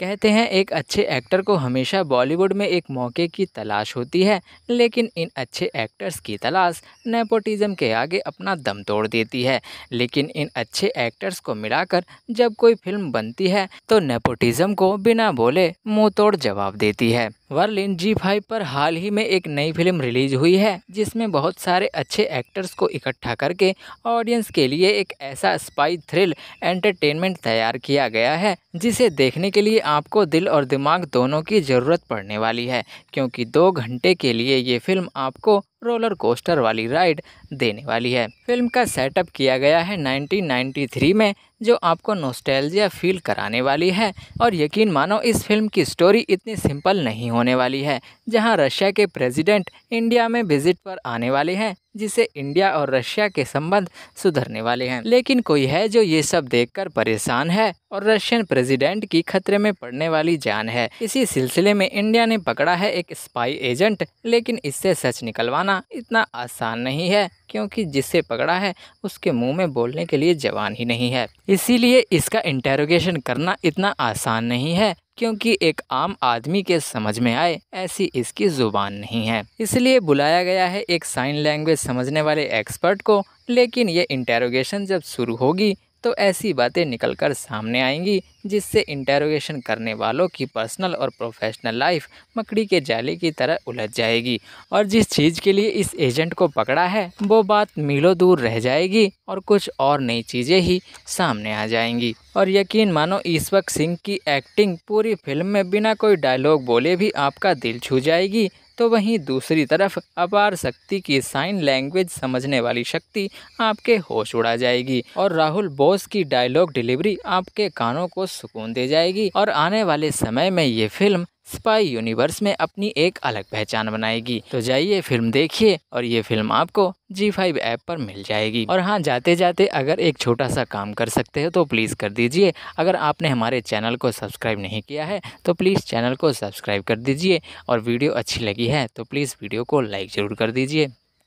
कहते हैं एक अच्छे एक्टर को हमेशा बॉलीवुड में एक मौके की तलाश होती है लेकिन इन अच्छे एक्टर्स की तलाश नेपोटिज्म के आगे अपना दम तोड़ देती है लेकिन इन अच्छे एक्टर्स को मिलाकर जब कोई फिल्म बनती है तो नेपोटिज़म को बिना बोले मुँह तोड़ जवाब देती है वर्लिन जी फाइव पर हाल ही में एक नई फिल्म रिलीज हुई है जिसमें बहुत सारे अच्छे एक्टर्स को इकट्ठा करके ऑडियंस के लिए एक ऐसा स्पाई थ्रिल एंटरटेनमेंट तैयार किया गया है जिसे देखने के लिए आपको दिल और दिमाग दोनों की ज़रूरत पड़ने वाली है क्योंकि दो घंटे के लिए ये फिल्म आपको रोलर कोस्टर वाली राइड देने वाली है फिल्म का सेटअप किया गया है 1993 में जो आपको नोस्टैल्जिया फील कराने वाली है और यकीन मानो इस फिल्म की स्टोरी इतनी सिंपल नहीं होने वाली है जहां रशिया के प्रेसिडेंट इंडिया में विजिट पर आने वाले हैं जिसे इंडिया और रशिया के संबंध सुधरने वाले हैं लेकिन कोई है जो ये सब देखकर परेशान है और रशियन प्रेसिडेंट की खतरे में पड़ने वाली जान है इसी सिलसिले में इंडिया ने पकड़ा है एक स्पाई एजेंट लेकिन इससे सच निकलवाना इतना आसान नहीं है क्योंकि जिसे पकड़ा है उसके मुंह में बोलने के लिए जवान ही नहीं है इसीलिए इसका इंटेरोगेशन करना इतना आसान नहीं है क्योंकि एक आम आदमी के समझ में आए ऐसी इसकी ज़ुबान नहीं है इसलिए बुलाया गया है एक साइन लैंग्वेज समझने वाले एक्सपर्ट को लेकिन ये इंटेरोगेशन जब शुरू होगी तो ऐसी बातें निकलकर सामने आएंगी जिससे इंटेरोगेशन करने वालों की पर्सनल और प्रोफेशनल लाइफ मकड़ी के जाले की तरह उलझ जाएगी और जिस चीज़ के लिए इस एजेंट को पकड़ा है वो बात मीलों दूर रह जाएगी और कुछ और नई चीज़ें ही सामने आ जाएंगी और यकीन मानो ईश्वक सिंह की एक्टिंग पूरी फिल्म में बिना कोई डायलॉग बोले भी आपका दिल छू जाएगी तो वहीं दूसरी तरफ अपार शक्ति की साइन लैंग्वेज समझने वाली शक्ति आपके होश उड़ा जाएगी और राहुल बोस की डायलॉग डिलीवरी आपके कानों को सुकून दे जाएगी और आने वाले समय में ये फिल्म स्पाई यूनिवर्स में अपनी एक अलग पहचान बनाएगी तो जाइए फिल्म देखिए और ये फिल्म आपको जी फाइव ऐप पर मिल जाएगी और हाँ जाते जाते अगर एक छोटा सा काम कर सकते हो तो प्लीज़ कर दीजिए अगर आपने हमारे चैनल को सब्सक्राइब नहीं किया है तो प्लीज़ चैनल को सब्सक्राइब कर दीजिए और वीडियो अच्छी लगी है तो प्लीज़ वीडियो को लाइक ज़रूर कर दीजिए